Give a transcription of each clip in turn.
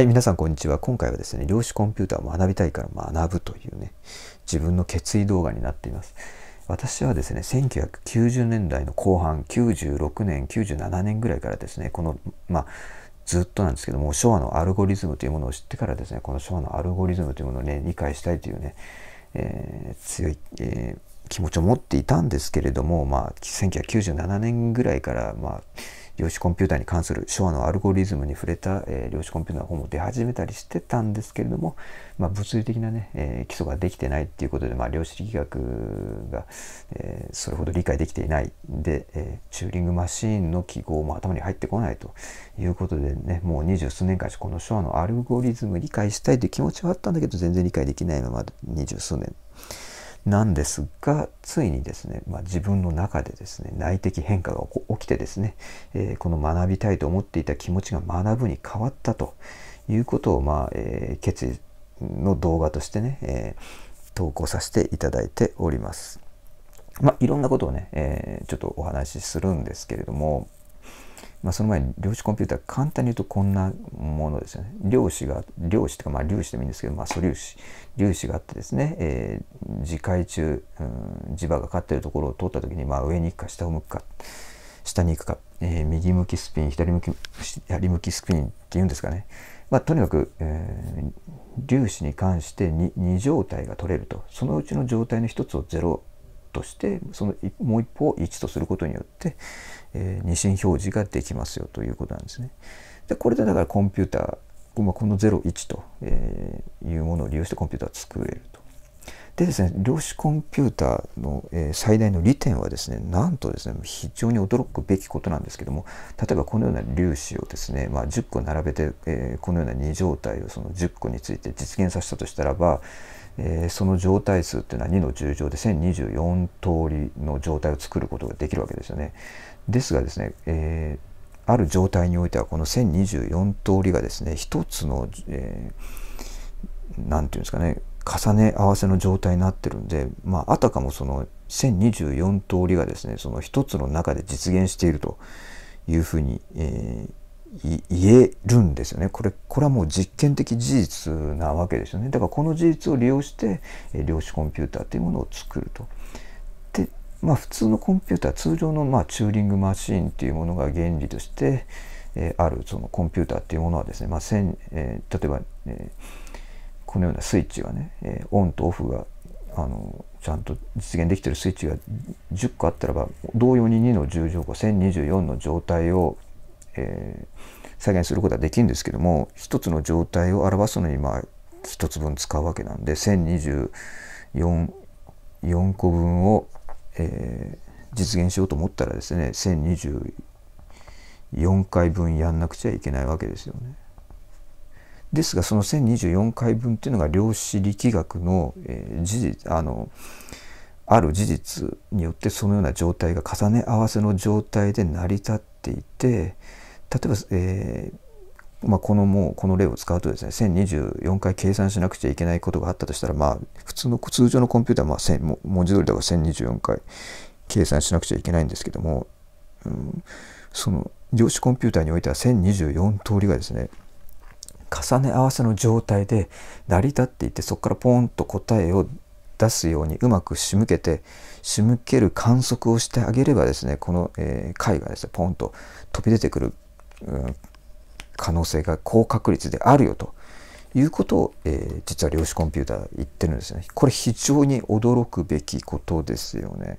はい、皆さんこんにちは。今回はですね、量子コンピューターを学びたいから学ぶというね、自分の決意動画になっています。私はですね、1990年代の後半、96年、97年ぐらいからですね、この、まあ、ずっとなんですけども、昭和のアルゴリズムというものを知ってからですね、この昭和のアルゴリズムというものをね、理解したいというね、えー、強い、えー、気持ちを持っていたんですけれども、まあ、1997年ぐらいから、まあ、量子コンピューターに関する昭和のアルゴリズムに触れた、えー、量子コンピューターの本も出始めたりしてたんですけれども、まあ、物理的なね、えー、基礎ができてないっていうことで、まあ、量子力学が、えー、それほど理解できていないで、えチューリングマシーンの記号も頭に入ってこないということでねもう二十数年間この昭和のアルゴリズム理解したいという気持ちはあったんだけど全然理解できないまま二十数年なんですがついにですね、まあ、自分の中でですね内的変化が起きてですね、えー、この学びたいと思っていた気持ちが学ぶに変わったということを、まあえー、決意の動画としてね、えー、投稿させていただいております。まあ、いろんなことをね、えー、ちょっとお話しするんですけれどもまあ、その前に量子コンピューター簡単に言うとこんなものですよね。量子が量子とかまあ粒子でもいいんですけど、まあ、素粒子粒子があってですね、えー、磁界中、うん、磁場がかっているところを通った時に、まあ、上に行くか下を向くか下に行くか、えー、右向きスピン左向き左向きスピンっていうんですかね。まあ、とにかく、えー、粒子に関して 2, 2状態が取れるとそのうちの状態の一つを0としてそのもう一方を1とすることによってえ二進表示ができますよということなんですね。でこれでだからコンピューター、まこの01と、えいうものを利用してコンピューターを作れると。でですね量子コンピューターの、え最大の利点はですねなんとですね非常に驚くべきことなんですけども例えばこのような粒子をですね、まあ、10個並べて、えこのような2状態をその10個について実現させたとしたらば、えー、その状態数っていうのは2の10乗で1024通りの状態を作ることができるわけですよね。ですがですね、えー、ある状態においてはこの1024通りがですね一つの何、えー、なんて言うんですかね重ね合わせの状態になってるんで、まあ、あたかもその1024通りがですねその一つの中で実現しているというふうに、えー、言えるんですよねこれこれはもう実験的事実なわけですよねだからこの事実を利用して量子コンピューターというものを作ると。でまあ普通のコンピューター通常のまあチューリングマシーンというものが原理として、えあるそのコンピューターっていうものはですね、まあえ例えば、このようなスイッチがね、えオンとオフがあのちゃんと実現できてるスイッチが10個あったらば同様に2の10乗個1024の状態をえー、再現することはできるんですけども一つの状態を表すのにまあ一つ分使うわけなんで1024 4個分を、えー、実現しようと思ったらですね1024回分やんなくちゃいけないわけですよね。ですがその1024回分っていうのが量子力学の、えー、事実あのある事実によってそのような状態が重ね合わせの状態で成り立っていて例えば、えー、まあ、このもうこの例を使うとですね1024回計算しなくちゃいけないことがあったとしたらまあ普通の通常のコンピューターはまあ文字通りだから1024回計算しなくちゃいけないんですけども、うん、その量子コンピューターにおいては1024通りがですね重ね合わせの状態で成り立っていてそこからポンと答えを出すようにうまく仕向けて仕向ける観測をしてあげればですねこの、えー、解がですねポンと飛び出てくる可能性が高確率であるよということを、えー、実は量子コンピューター言ってるんですね。これ非常に驚くべきことですよね。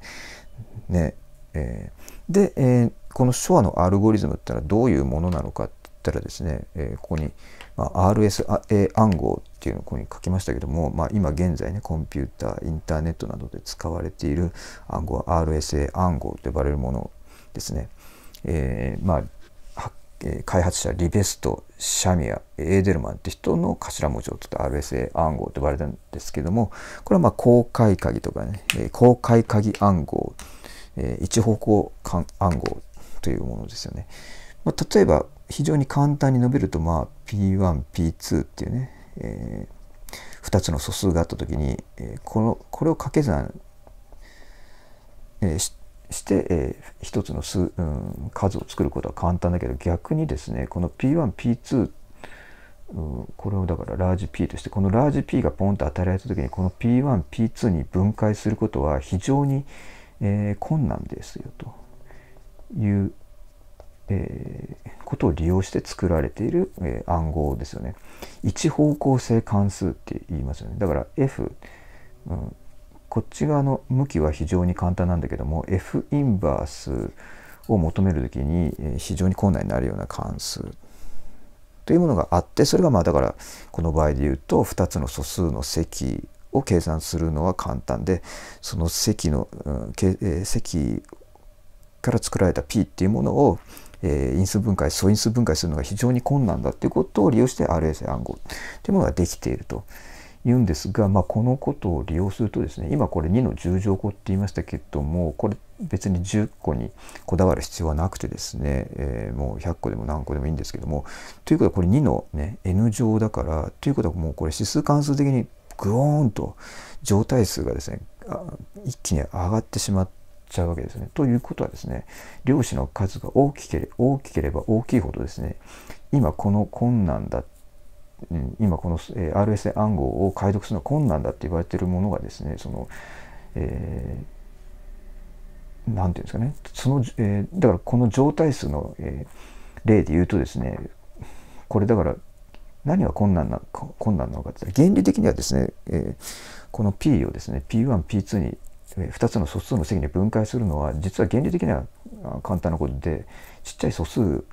ねえー、で、えー、この手話のアルゴリズムってのはどういうものなのかって言ったらですね、えここに、まあ、RSA 暗号っていうのをここに書きましたけども、まあ、今現在ねコンピューターインターネットなどで使われている暗号は RSA 暗号と呼ばれるものですね。えまあ開発者リベストシャミアエーデルマンって人の頭文字を取った RSA 暗号と呼ばれたんですけどもこれはま公開鍵とかね公開鍵暗号一方向暗号というものですよね、まあ、例えば非常に簡単に述べるとまあ P1P2 っていうね、えー、2つの素数があった時に、えこのこれを掛け算、えー、して、えー、一つの数、うん、数を作ることは簡単だけど逆にですねこの P1P2、うん、これをだからラージ P としてこのラージ P がポンと与えられた時にこの P1P2 に分解することは非常に、えー、困難ですよという、えー、ことを利用して作られている、えー、暗号ですよね。一方向性関数って言いますよね。だから F、うん、こっち側の向きは非常に簡単なんだけども F インバースを求める時に非常に困難になるような関数というものがあってそれがまあだからこの場合で言うと2つの素数の積を計算するのは簡単でその積の、積から作られた P っていうものをえ因数分解素因数分解するのが非常に困難だっていうことを利用して RSA 暗号というものができていると言うんですが、まあ、このことを利用するとですね今これ2の10乗個って言いましたけどもこれ別に10個にこだわる必要はなくてですね、えー、もう100個でも何個でもいいんですけどもということはこれ2の、ね、n 乗だからということはもうこれ指数関数的にグーンと状態数がですね一気に上がってしまってちゃうわけですね。ということはですね量子の数が大きければ大きければ大きいほどですね今この困難だっ今この RSA 暗号を解読するのは困難だって言われてるものがですねその、えー、なんていうんですかねその、えー、だからこの状態数の、えー、例で言うとですねこれだから何が困難な困難なのかって原理的にはですね、えー、この P をですね P1P2 に2つの素数の積に分解するのは実は原理的には簡単なことでちっちゃい素数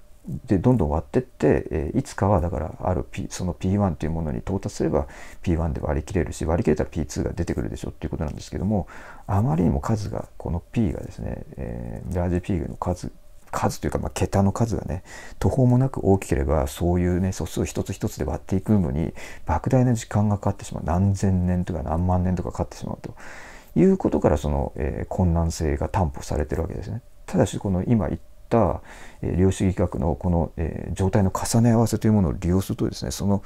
でどんどん割ってって、えー、いつかはだからある、P、その P1 というものに到達すれば P1 で割り切れるし割り切れたら P2 が出てくるでしょっていうことなんですけどもあまりにも数がこの P がですね、えー、ラージ P の数数というか、まあ、桁の数がね途方もなく大きければそういうね素数一つ一つで割っていくのに莫大な時間がかかってしまう何千年とか何万年とかかかってしまうということからその、えー、困難性が担保されてるわけですね。ただしこの今言っった量子力学のこの、え状態の重ね合わせというものを利用するとですねその、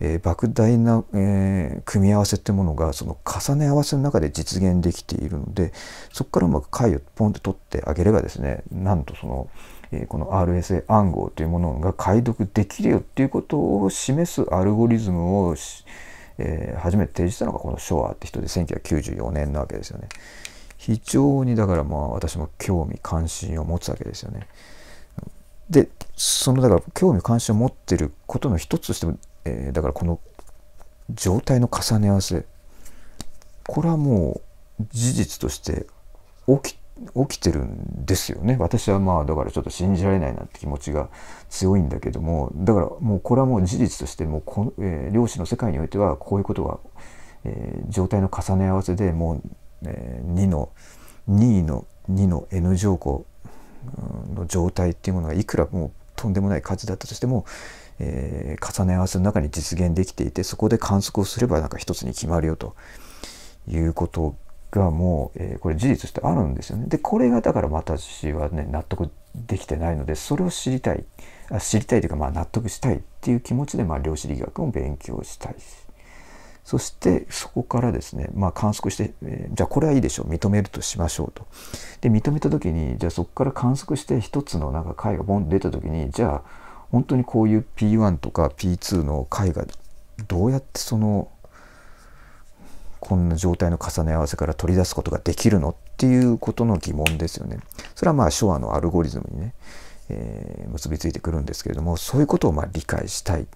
え莫大な、え組み合わせというものがその重ね合わせの中で実現できているのでそこからうまく解をポンと取ってあげればですねなんとその、えこの RSA 暗号というものが解読できるよっていうことを示すアルゴリズムを、えー、初めて提示したのがこのショアって人で1994年なわけですよね。非常にだからまあ私も興味関心を持つわけですよね。でそのだから興味関心を持ってることの一つとしても、えー、だからこの状態の重ね合わせこれはもう事実として起き起きてるんですよね私はまあだからちょっと信じられないなって気持ちが強いんだけどもだからもうこれはもう事実としてもうこの、えー、漁師の世界においてはこういうことは、えー、状態の重ね合わせでもうえー、2の2位の2の N 条項の状態っていうものがいくらもうとんでもない数だったとしても、えー、重ね合わせの中に実現できていてそこで観測をすればなんか一つに決まるよということがもう、えー、これ事実としてあるんですよね。でこれがだから私はね納得できてないのでそれを知りたいあ知りたいというかまあ納得したいっていう気持ちでまあ量子力学を勉強したいそしてそこからですね、まあ、観測して、えー、じゃあこれはいいでしょう認めるとしましょうと。で認めた時にじゃあそこから観測して一つのなんか解がボンと出た時にじゃあ本当にこういう P1 とか P2 の解がどうやってそのこんな状態の重ね合わせから取り出すことができるのっていうことの疑問ですよね。それはまあ昭和のアルゴリズムにね、えー、結びついてくるんですけれどもそういうことをまあ理解したい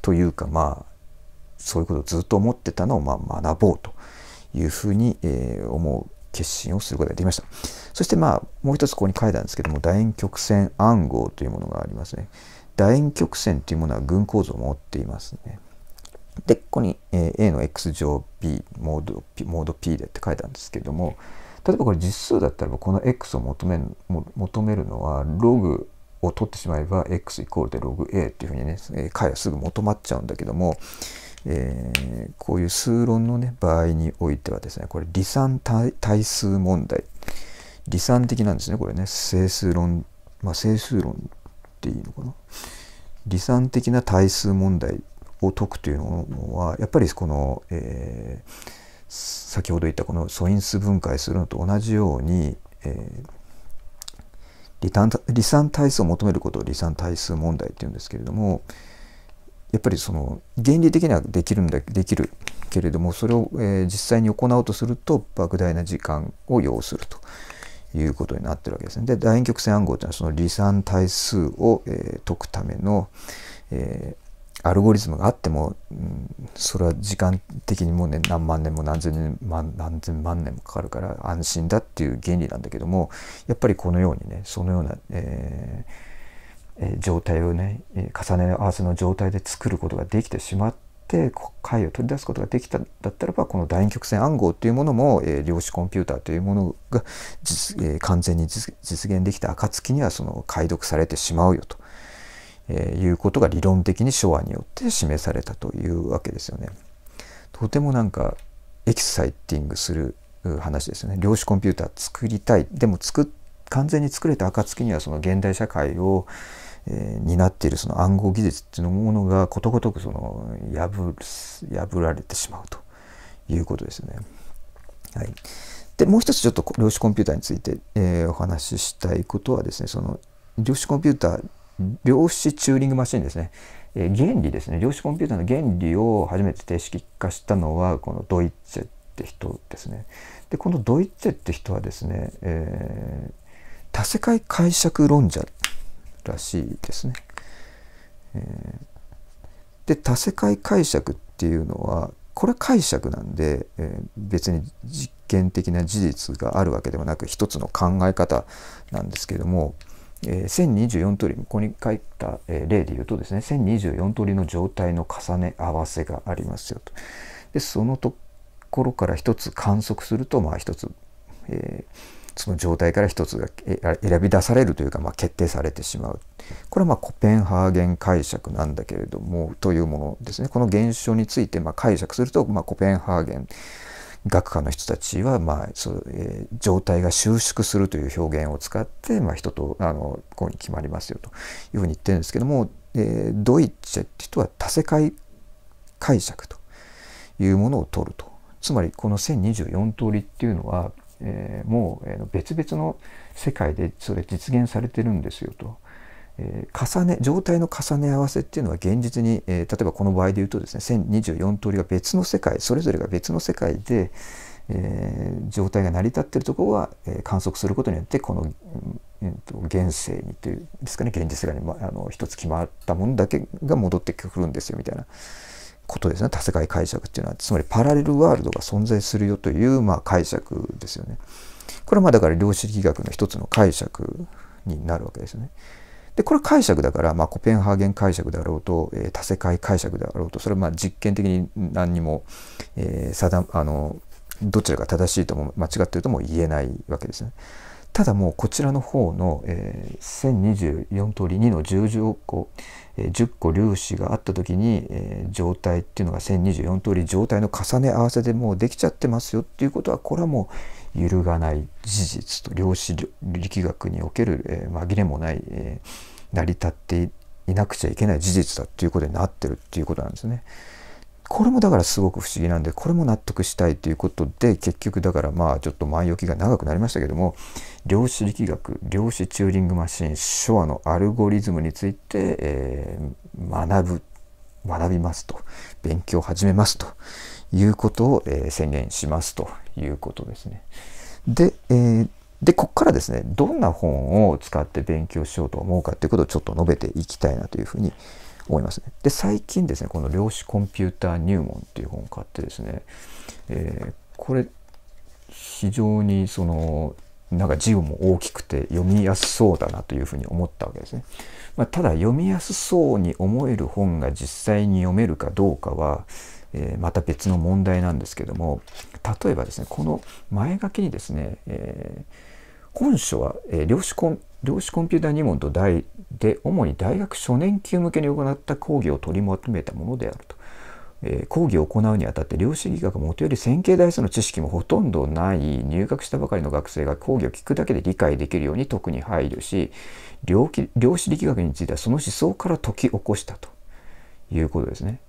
というかまあそういうことをずっと思ってたのを、まあ、学ぼうというふうに、えー、思う決心をすることができました。そして、まあ、もう一つここに書いたんですけども、楕円曲線暗号というものがありますね。楕円曲線というものは群構造を持っていますね。で、ここに A の x 乗 b モード p, モード p でって書いたんですけども、例えばこれ実数だったらこの x を求める求めるのはログを取ってしまえば x イコールでログ a っていうふうにね解はすぐ求まっちゃうんだけどもえー、こういう数論のね、場合においてはですね、これ、理算対数問題。理算的なんですね、これね。整数論、まあ、整数論っていいのかな。理算的な対数問題を解くというのは、やっぱりこの、えー、先ほど言ったこの素因数分解するのと同じように、えー理算対数を求めることを理算対数問題っていうんですけれども、やっぱりその原理的にはできるんだできるけれどもそれを、え実際に行おうとすると莫大な時間を要するということになってるわけですね。で楕円曲線暗号というのはその離散対数を、え解くための、えアルゴリズムがあっても、うん、それは時間的にもうね何万年も何千年万何千万年もかかるから安心だっていう原理なんだけどもやっぱりこのようにねそのような、えー状態をね重ね合わせの状態で作ることができてしまって解を取り出すことができたんだったらばこの楕円曲線暗号というものも、えー、量子コンピューターというものが、えー、完全に実現できた暁にはその解読されてしまうよと、えー、いうことが理論的に昭和によって示されたというわけですよね。とてもなんかエキサイティングする話ですよね。量子コンピューター作りたいでも完全に作れた暁にはその現代社会を、えー、担っているその暗号技術っていうものがことごとくその破る破られてしまうということですね。はい、でもう一つちょっと量子コンピューターについて、えー、お話ししたいことはですねその量子コンピューター量子チューリングマシンですね、えー、原理ですね量子コンピューターの原理を初めて定式化したのはこのドイツェって人ですね。でこのドイツェって人はですね、えー、多世界解釈論者らしいですね。えー、で多世界解釈っていうのはこれ解釈なんで、えー、別に実験的な事実があるわけではなく一つの考え方なんですけども、えー、1024通りここに書いた、えー、例で言うとですね1024通りの状態の重ね合わせがありますよと。でそのところから一つ観測するとまあ一つ、えーその状態から一つが選び出されるというか、まあ、決定されてしまうこれはまコペンハーゲン解釈なんだけれどもというものですねこの現象についてま解釈すると、まコペンハーゲン学科の人たちは、まあそうえー、状態が収縮するという表現を使って、まあ、人とあのこうに決まりますよというふうに言ってるんですけども、えー、ドイツって人は多世界解釈というものを取るとつまりこの1024通りっていうのはえー、もう、え別々の世界でそれ実現されてるんですよと。えー、重ね状態の重ね合わせっていうのは現実に、えー、例えばこの場合で言うとですね1024通りが別の世界それぞれが別の世界で、えー、状態が成り立ってるところは、えー、観測することによってこの、えーと、と現世にというですかね現実世界に、ま、あの一つ決まったものだけが戻ってくるんですよみたいな。ことですね多世界解釈っていうのはつまりパラレルワールドが存在するよというまあ解釈ですよね。これはまあだから量子力学の一つの解釈になるわけですよね。でこれ解釈だから、まあ、コペンハーゲン解釈であろうと、えー、多世界解釈であろうとそれはまあ実験的に何にも、えー、定あのどちらが正しいとも間違ってるとも言えないわけですね。ただもうこちらの方の、えー、1024通り2の10個、えー、10個粒子があった時に、えー、状態っていうのが1024通り状態の重ね合わせでもうできちゃってますよっていうことはこれはもう揺るがない事実と量子力学における、えー、紛れもない、え成り立っていなくちゃいけない事実だっていうことになってるっていうことなんですね。これもだからすごく不思議なんでこれも納得したいということで結局だからまあちょっと前置きが長くなりましたけども量子力学量子チューリングマシンョアのアルゴリズムについて、えー、学ぶ学びますと勉強を始めますということを、えー、宣言しますということですね。で、えーで、こっからですね、どんな本を使って勉強しようと思うかということをちょっと述べていきたいなというふうに思いますね。で最近ですねこの量子コンピューター入門っていう本を買ってですね、えー、これ非常にそのなんか字も大きくて読みやすそうだなというふうに思ったわけですね。まあ、ただ読みやすそうに思える本が実際に読めるかどうかは、えー、また別の問題なんですけども例えばですねこの前書きにですね、えー、本書は、えー、量子コン量子コンピュータ入門と大で主に大学初年級向けに行った講義を取りまとめたものであると。えー、講義を行うにあたって量子力学もとより線形代数の知識もほとんどない入学したばかりの学生が講義を聞くだけで理解できるように特に配慮し量子力学についてはその思想から解き起こしたということですね。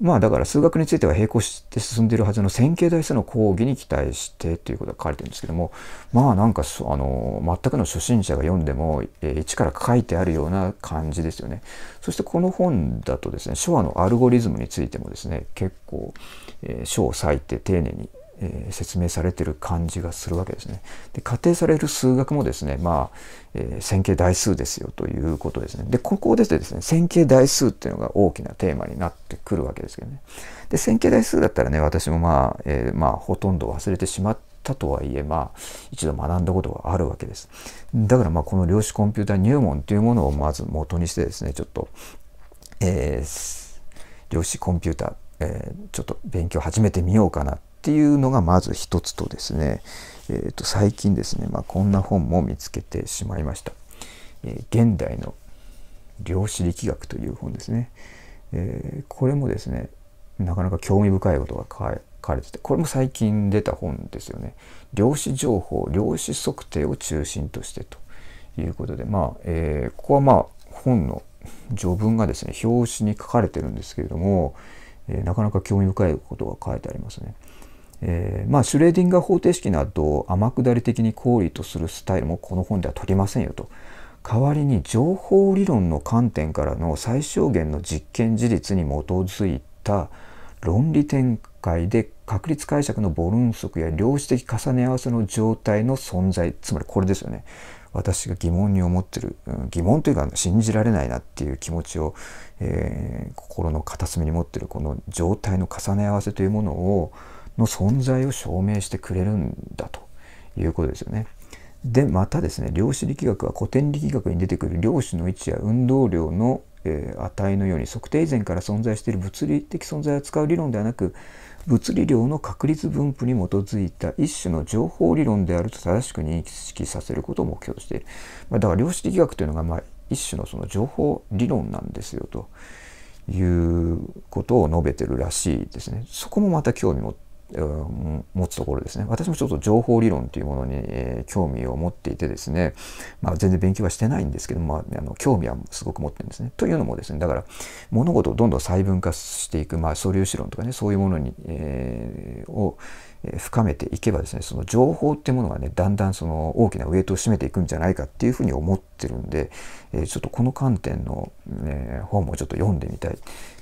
まあだから数学については並行して進んでいるはずの線形代数の講義に期待してということが書かれてるんですけどもまあなんかあの全くの初心者が読んでも、え一から書いてあるような感じですよね。そしてこの本だとですね書話のアルゴリズムについてもですね結構、えー、書を割いて丁寧にえー、説明されてる感じがするわけですね。で仮定される数学もですね、まあえー、線形代数ですよということですね。でここでですね線形代数っていうのが大きなテーマになってくるわけですけどね。で線形代数だったらね私もまあ、えー、まあほとんど忘れてしまったとはいえまあ一度学んだことがあるわけです。だからまあこの量子コンピューター入門というものをまず元にしてですねちょっと、えー、量子コンピューターえー、ちょっと勉強始めてみようかなっていうのがまず一つとですね、えー、と最近ですね、まあ、こんな本も見つけてしまいました。えー、現代の量子力学という本ですね。えー、これもですねなかなか興味深いことが書かれててこれも最近出た本ですよね。量子情報量子測定を中心としてということでまあ、えー、ここはまあ本の序文がですね表紙に書かれてるんですけれども、えー、なかなか興味深いことが書いてありますね。えー、まあ、シュレーディンガー方程式など天下り的に公理とするスタイルもこの本では取りませんよと代わりに情報理論の観点からの最小限の実験事実に基づいた論理展開で確率解釈のボルン則や量子的重ね合わせの状態の存在つまりこれですよね私が疑問に思ってる、うん、疑問というか信じられないなっていう気持ちを、えー、心の片隅に持ってるこの状態の重ね合わせというものをの存在を証明してくれるんだということですよね。でまたですね量子力学は古典力学に出てくる量子の位置や運動量の、えー、値のように測定以前から存在している物理的存在を使う理論ではなく物理量の確率分布に基づいた一種の情報理論であると正しく認識させることを目標としている、まあ、だから量子力学というのがまあ一種のその情報理論なんですよということを述べてるらしいですねそこもまた興味持って持つところですね私もちょっと情報理論というものに、え興味を持っていてですね、まあ、全然勉強はしてないんですけど、まあ、あの興味はすごく持ってるんですね。というのもですねだから物事をどんどん細分化していく、まあ、素粒子論とかねそういうものに、えー、を、深めていけばですねその情報ってものがねだんだんその大きなウエイトを占めていくんじゃないかっていうふうに思ってるんで、えちょっとこの観点の、ね、本もちょっと読んでみたい。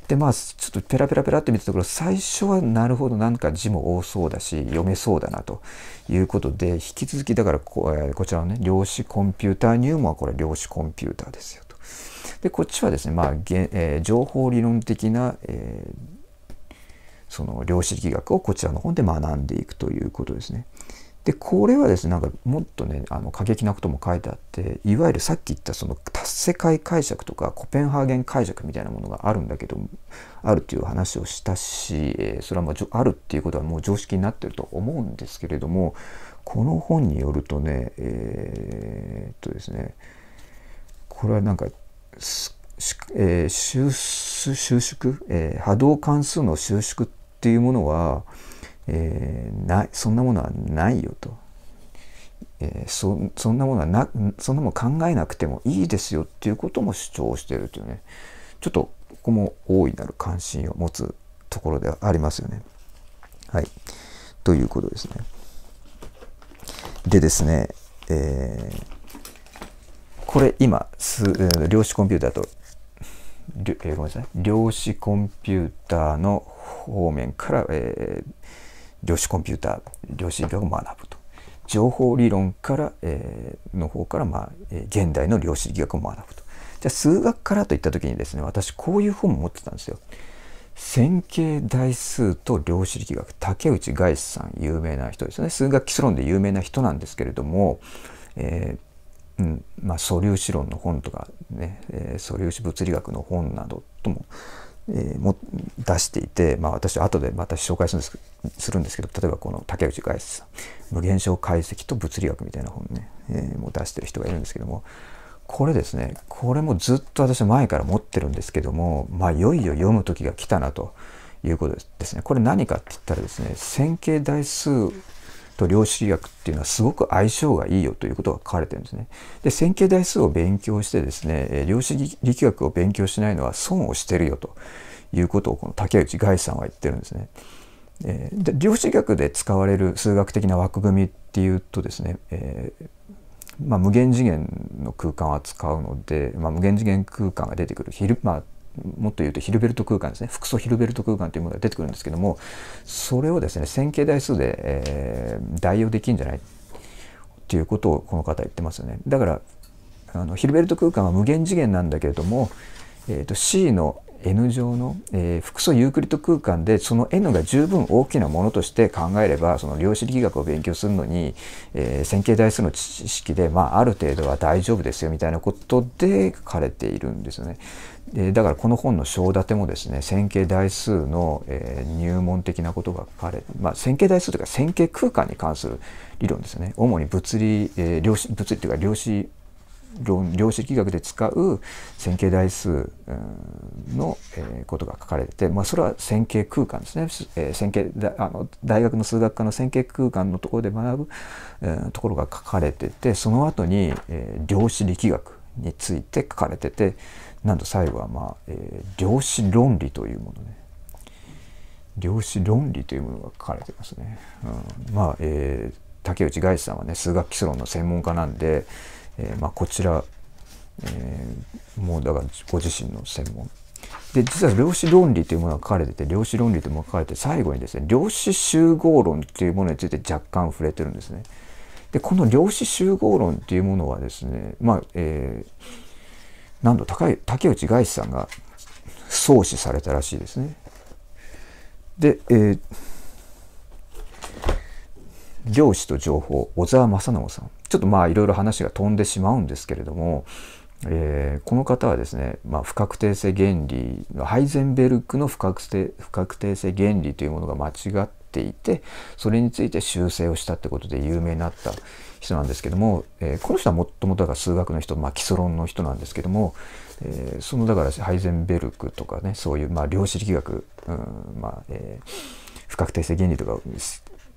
でまあちょっとペラペラペラって見てたところ最初はなるほどなんか字も多そうだし読めそうだなということで引き続きだからこ,、えこちらのね量子コンピューター入門はこれ量子コンピューターですよと。でこっちはですねまあ、えー、情報理論的な、えーその量子力学をこちらの本で学んでいくということですね。でこれはですねなんかもっとねあの過激なことも書いてあっていわゆるさっき言ったその達世界解釈とかコペンハーゲン解釈みたいなものがあるんだけどあるっていう話をしたし、えそれはまああるっていうことはもう常識になってると思うんですけれどもこの本によるとねえー、っとですねこれはなんかえー、収縮、えー、波動関数の収縮っていうものは、えー、ないそんなものはないよと、えー、そそんなものはなそんなもの考えなくてもいいですよっていうことも主張しているというねちょっとここも大いなる関心を持つところではありますよね。はい、ということですね。でですね、えー、これ今量子コンピューターとえー、ごめんなさい量子コンピューターの方面から、えー、量子コンピューター量子力学を学ぶと情報理論から、えー、の方から、まあ、現代の量子力学を学ぶとじゃあ数学からといった時にですね私こういう本を持ってたんですよ線形代数と量子力学竹内外史さん有名な人ですね数学基礎論で有名な人なんですけれども、えーうんまあ、素粒子論の本とかね、えー、素粒子物理学の本などとも,、えー、も出していて、まあ、私後でまた紹介するんですするんですけど例えばこの竹内外さんの「現象解析と物理学」みたいな本ね、えー、もう出してる人がいるんですけどもこれですねこれもずっと私前から持ってるんですけども、まあ、いよいよ読む時が来たなということですね。これ何かって言ったらですね線形代数と量子力学っていうのはすごく相性がいいよということが書かれてるんですね。で線形代数を勉強してですね量子力学を勉強しないのは損をしてるよということをこの竹内外さんは言ってるんですね。えで量子学で使われる数学的な枠組みっていうとですね、えー、まあ、無限次元の空間を扱うので、まあ、無限次元空間が出てくる昼、まあ、もっと言うとヒルベルト空間ですね複素ヒルベルト空間というものが出てくるんですけどもそれをですね線形代数で、えー、代用できるんじゃないっていうことをこの方言ってますよねだからあのヒルベルト空間は無限次元なんだけれども、えーと C の N 乗の、えー、複素ユークリッド空間でその N が十分大きなものとして考えればその量子力学を勉強するのに、えー、線形代数の知識で、まあ、ある程度は大丈夫ですよみたいなことで書かれているんですよね。えー、だからこの本の章立てもですね線形代数の、えー、入門的なことが書かれ、まあ、線形代数というか線形空間に関する理論ですね。主に物理、えー、量子物理というか量子量子力学で使う線形代数のことが書かれてて、まあ、それは線形空間ですね、えー、線形あの大学の数学科の線形空間のところで学ぶ、えー、ところが書かれててその後に、えー、量子力学について書かれててなんと最後は、まあえー、量子論理というものね量子論理というものが書かれてますね。うん、まあ、えー、竹内外さんはね数学基礎論の専門家なんでえー、まあ、こちら、えー、もうだからご自身の専門。で、実は量子論理というものが書かれてて、量子論理というものが書かれて、最後にですね、量子集合論というものについて若干触れてるんですね。で、この量子集合論というものはですね、まあ、えー、なんと高い竹内外史さんが創始されたらしいですね。で、えー、量子と情報、小沢正直さん。ちょっとまあいろいろ話が飛んでしまうんですけれども、えー、この方はですね、まあ、不確定性原理ハイゼンベルクの不確定不確定性原理というものが間違っていてそれについて修正をしたってことで有名になった人なんですけども、えー、この人はもともとが数学の人、まあ、基礎論の人なんですけども、えー、そのだからハイゼンベルクとかねそういう、まあ、量子力学、うんまあえー、不確定性原理とか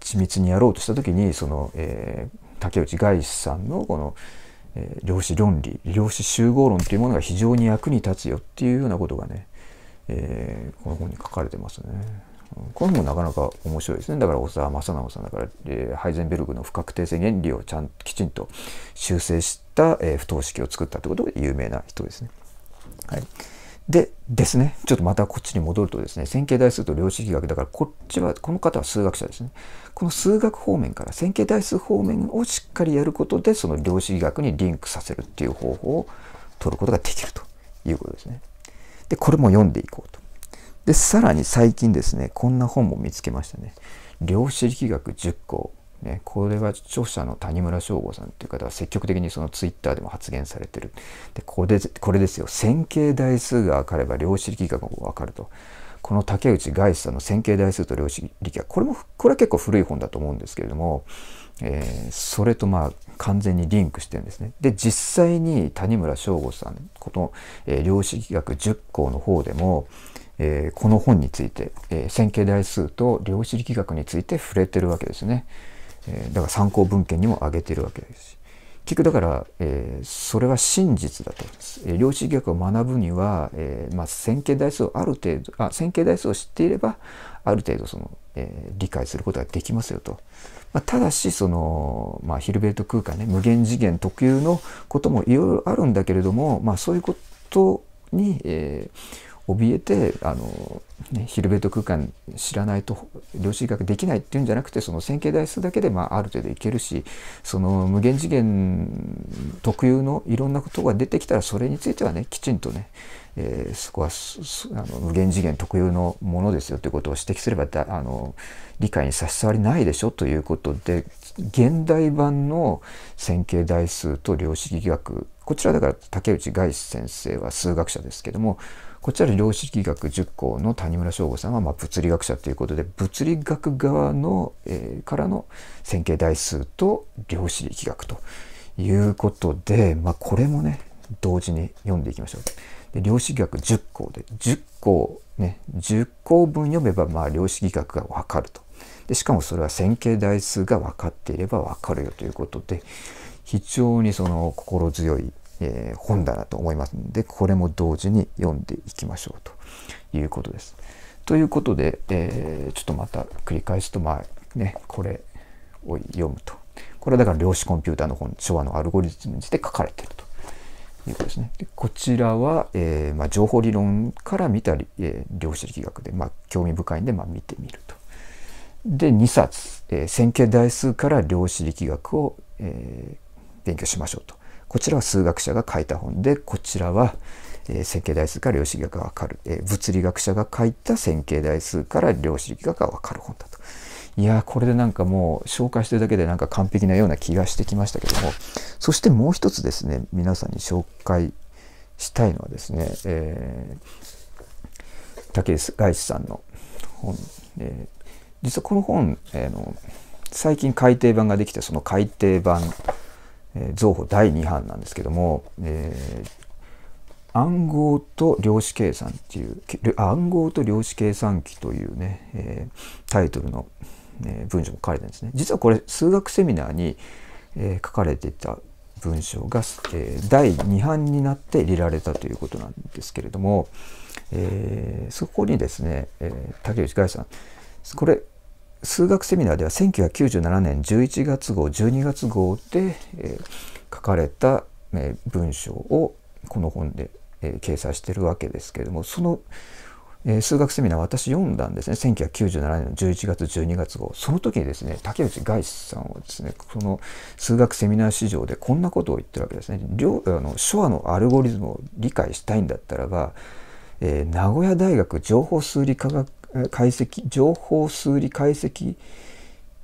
緻密にやろうとした時にその、えー、竹内外史さんのこの、え量子論理量子集合論というものが非常に役に立つよっていうようなことがね、えー、この本に書かれてますね。これもなかなか面白いですね。だから小沢正直さんだから、えー、ハイゼンベルグの不確定性原理をちゃんきちんと修正した、えー、不等式を作ったってことで有名な人ですね。はいでですね、ちょっとまたこっちに戻るとですね、線形代数と量子力学だから、こっちは、この方は数学者ですね。この数学方面から線形代数方面をしっかりやることで、その量子力学にリンクさせるっていう方法を取ることができるということですね。で、これも読んでいこうと。で、さらに最近ですね、こんな本も見つけましたね。量子力学10項ね、これは著者の谷村翔吾さんという方は積極的にそのツイッターでも発言されてるでこれこれですよ線形代数が分かれば量子力学も分かるとこの竹内ガイさんの線形代数と量子力学これもこれは結構古い本だと思うんですけれども、えー、それとまあ完全にリンクしてるんですね。で実際に谷村翔吾さんこの、えー、量子力学10項の方でもえー、この本について、えー、線形代数と量子力学について触れてるわけですね。えー、だから参考文献にも挙げてるわけですし結局だから、えー、それは真実だと、思いえー、量子力を学ぶには、えーまあ、線形代数をある程度あ線形代数を知っていればある程度その、えー、理解することができますよと、まあ、ただしその、まあ、ヒルベルト空間ね無限次元特有のこともいろいろあるんだけれども、まあ、そういうことに、えー、怯えてあの、ね、ヒルベット空間知らないと量子力学できないっていうんじゃなくてその線形代数だけで、まあ、ある程度いけるしその無限次元特有のいろんなことが出てきたらそれについてはねきちんとねえー、そこはあの無限次元特有のものですよということを指摘すればだあの理解に差し障りないでしょということで現代版の線形代数と量子力学こちらだから竹内外先生は数学者ですけどもこちらの量子力学10項の谷村翔吾さんはま物理学者ということで物理学側の、えー、からの線形代数と量子力学ということで、まあ、これもね同時に読んでいきましょう。で量子力学10項で10項ね10項分読めばまあ量子力学が分かると。でしかもそれは線形代数が分かっていれば分かるよということで非常にその心強いえー、本棚と思いますのでこれも同時に読んでいきましょうということです。ということで、えー、ちょっとまた繰り返すとまあねこれを読むとこれはだから量子コンピューターの本昭和のアルゴリズムにして書かれていると。いうことですね、でこちらは、えー、まあ、情報理論から見たり、え量子力学で、まあ、興味深いんで、まあ、見てみると。で2冊、え線形代数から量子力学を、えー、勉強しましょうとこちらは数学者が書いた本で、こちらは、え線形代数から量子力がわかる、え物理学者が書いた線形代数から量子力学がわかる本だと。いやこれでなんかもう紹介してるだけでなんか完璧なような気がしてきましたけども、そしてもう一つですね、皆さんに紹介したいのはですね、えー、竹内外さんの本、えー、実はこの本、えーの最近改訂版ができてその改訂版え造法第2版なんですけども、えー、暗号と量子計算っていう暗号と量子計算機というね、えー、タイトルの、えー、文章も書かれてるんですね実はこれ数学セミナーに、えー、書かれていた文章が、えー、第2版になって入れられたということなんですけれども、えー、そこにですね、えー、竹内外さんこれ数学セミナーでは1997年11月号12月号で、えー、書かれた、えー、文章をこの本で、えー、掲載してるわけですけれどもその、え数学セミナー私読んだんですね1997年の11月12月号その時にですね竹内外史さんはですねこの数学セミナー史上でこんなことを言ってるわけですね。あの諸話のアルゴリズムを理解したいんだったらば、え名古屋大学情報数理科学解析情報数理解析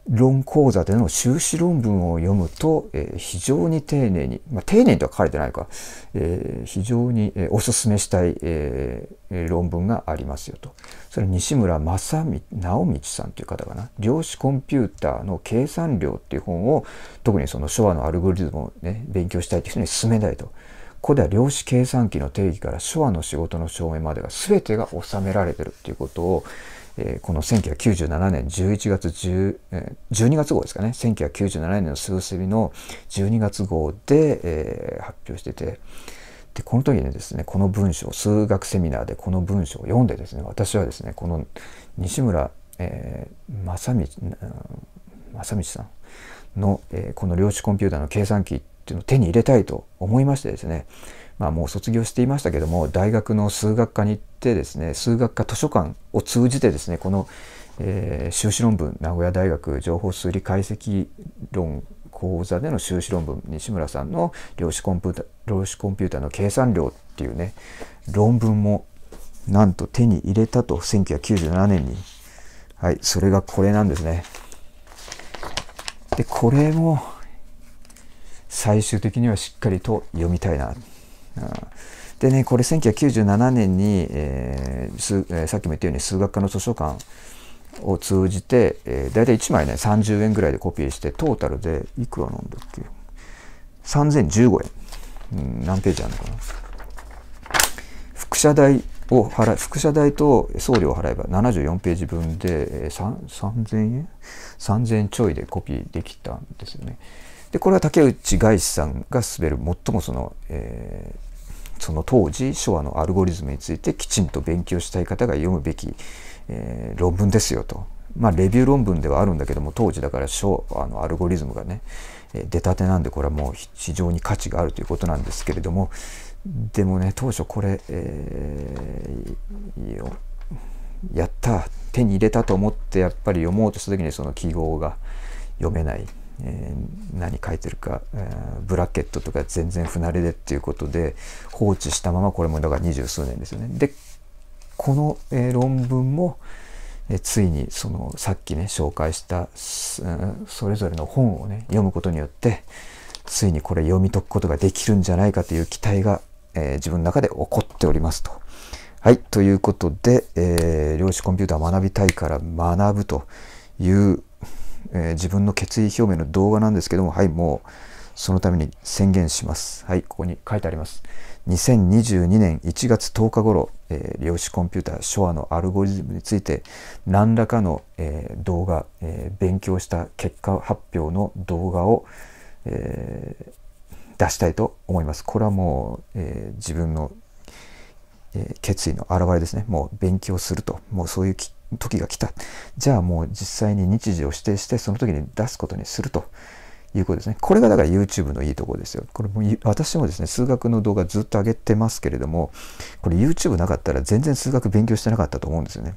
論講座での修士論文を読むと、えー、非常に丁寧に、まあ、丁寧とは書かれてないか、えー、非常に、えー、おすすめしたい、えー、論文がありますよと。それ西村正直道さんという方かな。量子コンピューターの計算量っていう本を特にその昭和のアルゴリズムをね、勉強したいという人に勧めないと。ここでは量子計算機の定義から手話の仕事の証明までが全てが収められてるっていうことを、えー、この1997年11月10、えー、12月号ですかね1997年のぐすビの12月号で、えー、発表しててでこの時にですねこの文章数学セミナーでこの文章を読んでですね私はですねこの西村、えー、正道正道さんの、えー、この量子コンピューターの計算機ていうのを手に入れたいと思いましてですね、まあ、もう卒業していましたけども大学の数学科に行ってですね数学科図書館を通じてですねこの、えー、修士論文名古屋大学情報数理解析論講座での修士論文西村さんの量子コンピュータ量子コンピュータの計算量っていうね論文もなんと手に入れたと1997年にはいそれがこれなんですねでこれも最終的にはしっかりと読みたいな。でね、これ1997年に、えーえー、さっきも言ったように数学科の図書館を通じて、えー、大体1枚ね、30円ぐらいでコピーして、トータルでいくらなんだっけ ?3015 円。うん、何ページあるのかな副社代を払副社代と送料を払えば74ページ分で、えー、3000円 ?3000 円ちょいでコピーできたんですよね。でこれは竹内外史さんが滑る最もその、えー、その当時昭和のアルゴリズムについてきちんと勉強したい方が読むべき、えー、論文ですよと。まあ、レビュー論文ではあるんだけども当時だから昭和のアルゴリズムがね出たてなんでこれはもう非常に価値があるということなんですけれどもでもね当初これ、えー、やった手に入れたと思ってやっぱり読もうとした時にその記号が読めないえー、何書いてるか、えー、ブラケットとか全然不慣れでっていうことで放置したままこれもだから二十数年ですよね。でこの、えー、論文も、えー、ついにそのさっきね紹介した、それぞれの本をね読むことによってついにこれ読み解くことができるんじゃないかという期待が、え自分の中で起こっておりますと。はい、ということで、え量子コンピューター学びたいから学ぶというえー、自分の決意表明の動画なんですけども、はい、もう、そのために宣言します。はい、ここに書いてあります。2022年1月10日頃、えー、量子コンピューター、ショアのアルゴリズムについて、何らかの、えー、動画、えー、勉強した結果発表の動画を、え出したいと思います。これはもう、え自分の、え決意の表れですね。もう勉強すると、もうそういう時が来た。じゃあもう実際に日時を指定してその時に出すことにするということですね。これがだから YouTube のいいところですよ。これも私もですね、数学の動画ずっと上げてますけれども、これ YouTube なかったら全然数学勉強してなかったと思うんですよね。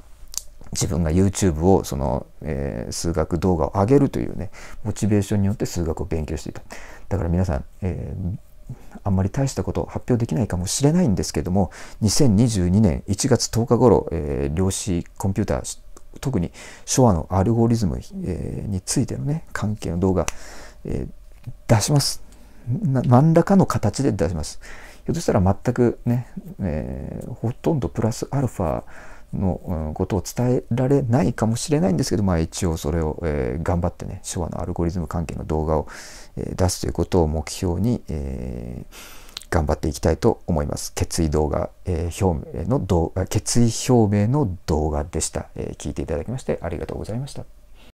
自分が YouTube をその、えー、数学動画を上げるというね、モチベーションによって数学を勉強していた。だから皆さん、えーあんまり大したこと発表できないかもしれないんですけども2022年1月10日頃、えー、量子コンピューター特に昭和のアルゴリズム、えー、についてのね関係の動画、えー、出します何らかの形で出しますひょっとしたら全くね、えー、ほとんどプラスアルファのことを伝えられないかもしれないんですけど、まあ、一応それを、えー、頑張ってね昭和のアルゴリズム関係の動画を、えー、出すということを目標に、えー、頑張っていきたいと思います。決意動画、え表明の動決意表明の動画でした、え聞いていただきましてありがとうございました。